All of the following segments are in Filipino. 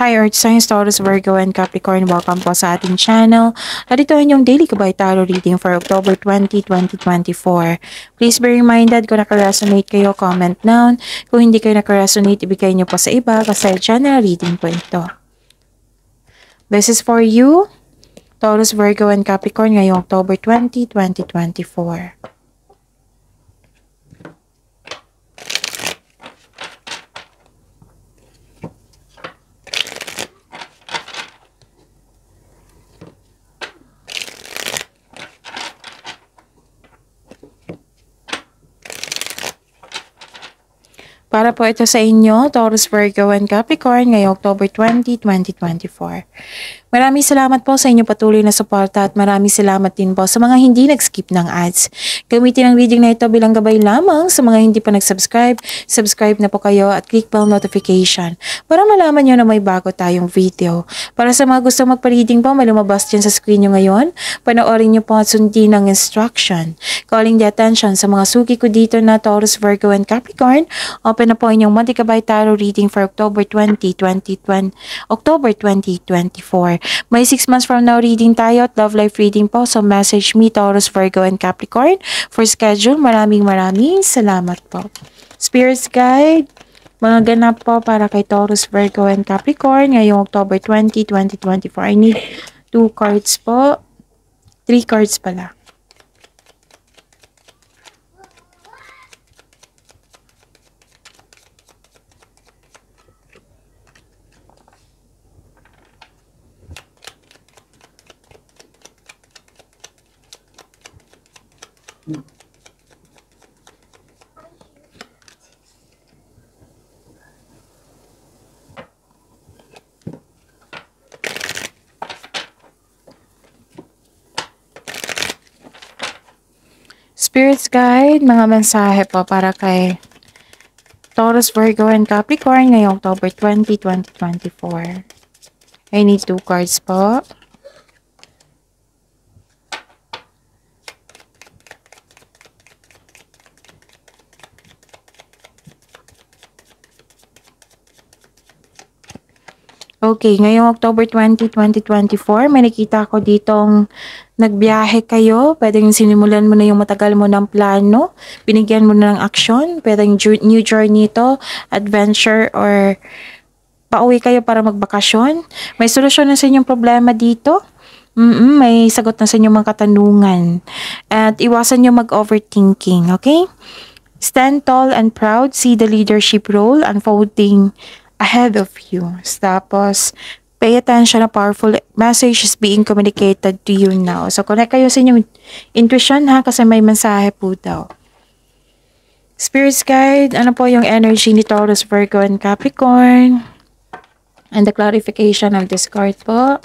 Hi Earth Signs, Taurus, Virgo, and Capricorn. Welcome po sa ating channel. Narito ang yung daily Kabay Tarot reading for October 20, 2024. Please be reminded kung nakaresonate kayo, comment down. Kung hindi kayo nakaresonate, ibigay niyo po sa iba kasi general reading po ito. This is for you, Taurus, Virgo, and Capricorn ngayong October 20, 2024. Para po ito sa inyo, Taurus, Virgo, and Capricorn ngayong October 20, 2024. Maraming salamat po sa inyo patuloy na suporta at maraming salamat din po sa mga hindi nag-skip ng ads. Gamitin ang reading na ito bilang gabay lamang sa mga hindi pa nag-subscribe. Subscribe na po kayo at click bell notification para malaman nyo na may bago tayong video. Para sa mga gusto magpa-reading po, may lumabas dyan sa screen nyo ngayon. Panoorin nyo po at sundin ang instruction. Calling the attention sa mga suki ko dito na Taurus, Virgo, and Capricorn o open na po inyong Monthly kabay Tarot reading for October 20, 2020, October 2024. May 6 months from now reading tayo at love life reading po. So message me Taurus, Virgo, and Capricorn for schedule. Maraming maraming salamat po. Spirits Guide, mga ganap po para kay Taurus, Virgo, and Capricorn ngayong October 20, 2024. I need 2 cards po. Three cards pala. Spirits Guide, mga mensahe po para kay Taurus, Virgo, and Capricorn ngayong October 20, 2024. I need two cards po. Okay, ngayong October 20, 2024, may nakita ko ditong nagbiyahe kayo. Pwedeng sinimulan mo na yung matagal mo ng plano, binigyan mo na ng action, pwedeng new journey to, adventure, or pauwi kayo para magbakasyon. May solusyon na sa inyong problema dito. Mm, mm may sagot na sa inyong mga katanungan. At iwasan nyo mag-overthinking, okay? Stand tall and proud, see the leadership role unfolding ahead of you. Tapos, pay attention na powerful message is being communicated to you now. So, connect kayo sa inyong intuition ha, kasi may mensahe po daw. Spirits Guide, ano po yung energy ni Taurus, Virgo, and Capricorn? And the clarification of this card po.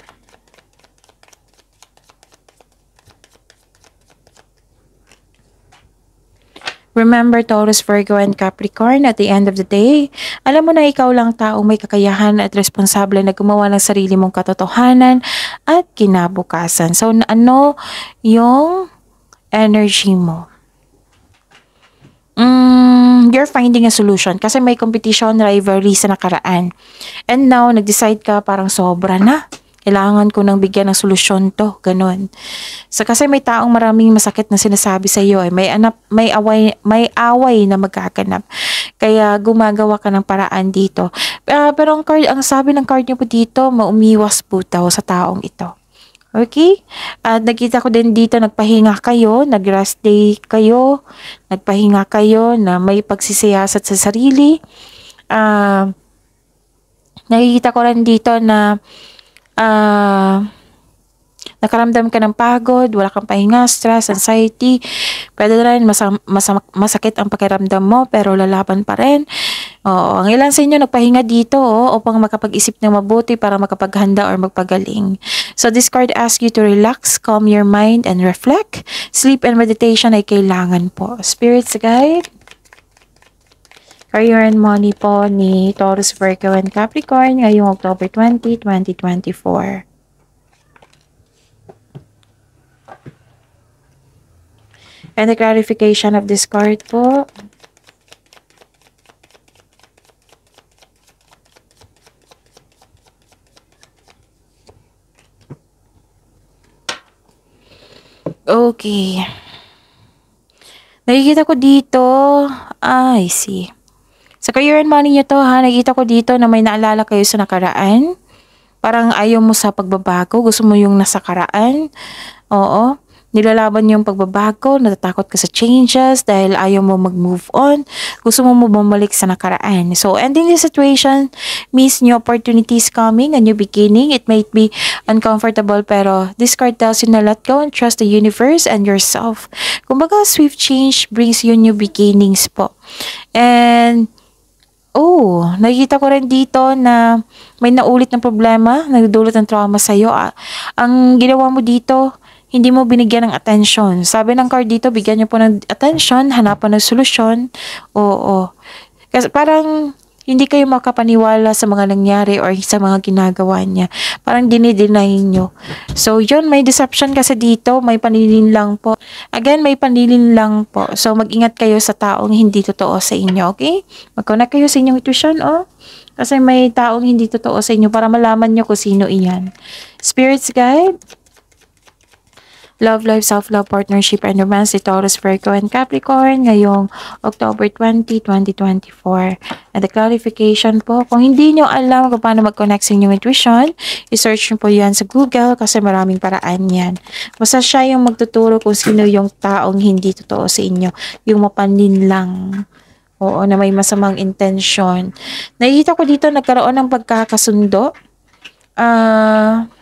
Remember Taurus, Virgo, and Capricorn at the end of the day, alam mo na ikaw lang tao may kakayahan at responsable na gumawa ng sarili mong katotohanan at kinabukasan. So, ano yung energy mo? Mm, you're finding a solution kasi may competition, rivalry sa nakaraan. And now, nag-decide ka parang sobra na kailangan ko nang bigyan ng solusyon to. Ganon. So, kasi may taong maraming masakit na sinasabi sa iyo. Eh. May, anap, may, away, may away na magkakanap. Kaya gumagawa ka ng paraan dito. Uh, pero ang, card, ang sabi ng card niyo po dito, maumiwas po daw sa taong ito. Okay? At nakita ko din dito, nagpahinga kayo, nag-rest day kayo, nagpahinga kayo na may pagsisiyasat sa sarili. Uh, nakikita ko rin dito na ah, uh, nakaramdam ka ng pagod, wala kang pahinga, stress, anxiety, pwede na rin masam, masam, masakit ang pakiramdam mo pero lalaban pa rin. Oo, ang ilan sa inyo nagpahinga dito oh, upang makapag-isip ng mabuti para makapaghanda or magpagaling. So this card asks you to relax, calm your mind and reflect. Sleep and meditation ay kailangan po. Spirits guide. Career and Money po ni Taurus, Virgo, and Capricorn ngayong October 20, 2024. And the clarification of this card po. Okay. Nakikita ko dito, Ah, I see. Sa career and money nyo to ha, nakita ko dito na may naalala kayo sa nakaraan. Parang ayaw mo sa pagbabago, gusto mo yung nasa karaan. Oo, nilalaban yung pagbabago, natatakot ka sa changes dahil ayaw mo mag-move on. Gusto mo mo bumalik sa nakaraan. So, ending the situation means new opportunities coming, a new beginning. It might be uncomfortable pero this card tells you na let go and trust the universe and yourself. Kumbaga, swift change brings you new beginnings po. And oh, nakikita ko rin dito na may naulit ng problema, nagdulot ng trauma sa'yo. Ah. Ang ginawa mo dito, hindi mo binigyan ng attention. Sabi ng card dito, bigyan niyo po ng attention, hanapan ng solusyon. Oo. oo. Kasi parang hindi kayo makapaniwala sa mga nangyari or sa mga ginagawa niya. Parang dinideny nyo. So, yun, may deception kasi dito. May panilin lang po. Again, may panilin lang po. So, mag-ingat kayo sa taong hindi totoo sa inyo, okay? Mag-connect kayo sa inyong intuition, oh. Kasi may taong hindi totoo sa inyo para malaman nyo kung sino iyan. Spirits guide, Love Life, Self-Love, Partnership, and Romance si Taurus, Virgo, and Capricorn ngayong October 20, 2024. And the clarification po, kung hindi nyo alam kung paano mag-connect sa inyong intuition, isearch nyo po yan sa Google kasi maraming paraan yan. Basta siya yung magtuturo kung sino yung taong hindi totoo sa inyo. Yung mapanin lang. Oo, na may masamang intention. Nakikita ko dito nagkaroon ng pagkakasundo. Ah... Uh,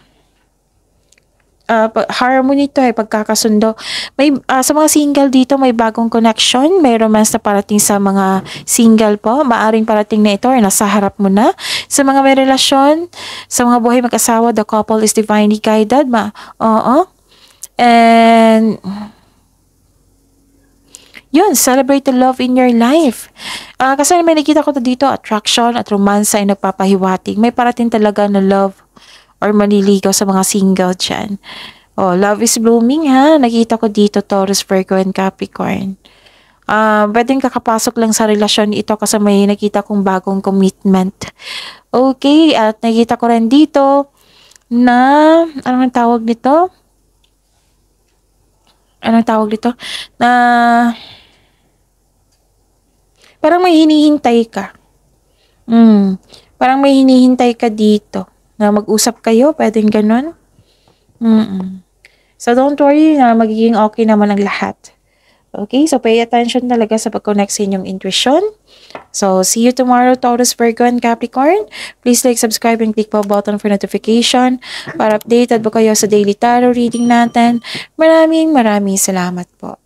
uh, harmony to ay eh, pagkakasundo. May uh, sa mga single dito may bagong connection, may romance na parating sa mga single po. Maaring parating na ito or nasa harap mo na. Sa mga may relasyon, sa mga buhay mag-asawa, the couple is divinely guided ma. Oo. And yun, celebrate the love in your life. Uh, kasi may nakita ko dito, attraction at romance ay nagpapahiwatig. May parating talaga na love or maliligaw sa mga single dyan. Oh, love is blooming ha. Nakita ko dito Taurus, Virgo, and Capricorn. Uh, pwedeng kakapasok lang sa relasyon ito kasi may nakita kong bagong commitment. Okay, at nakita ko rin dito na, ano ang tawag nito? Anong tawag dito? Na, parang may hinihintay ka. Mm, parang may hinihintay ka dito na mag-usap kayo, pwedeng ganun. Mm-mm. So, don't worry na magiging okay naman ang lahat. Okay, so pay attention talaga sa pag-connect sa inyong intuition. So, see you tomorrow, Taurus, Virgo, and Capricorn. Please like, subscribe, and click po button for notification para updated po kayo sa daily tarot reading natin. Maraming maraming salamat po.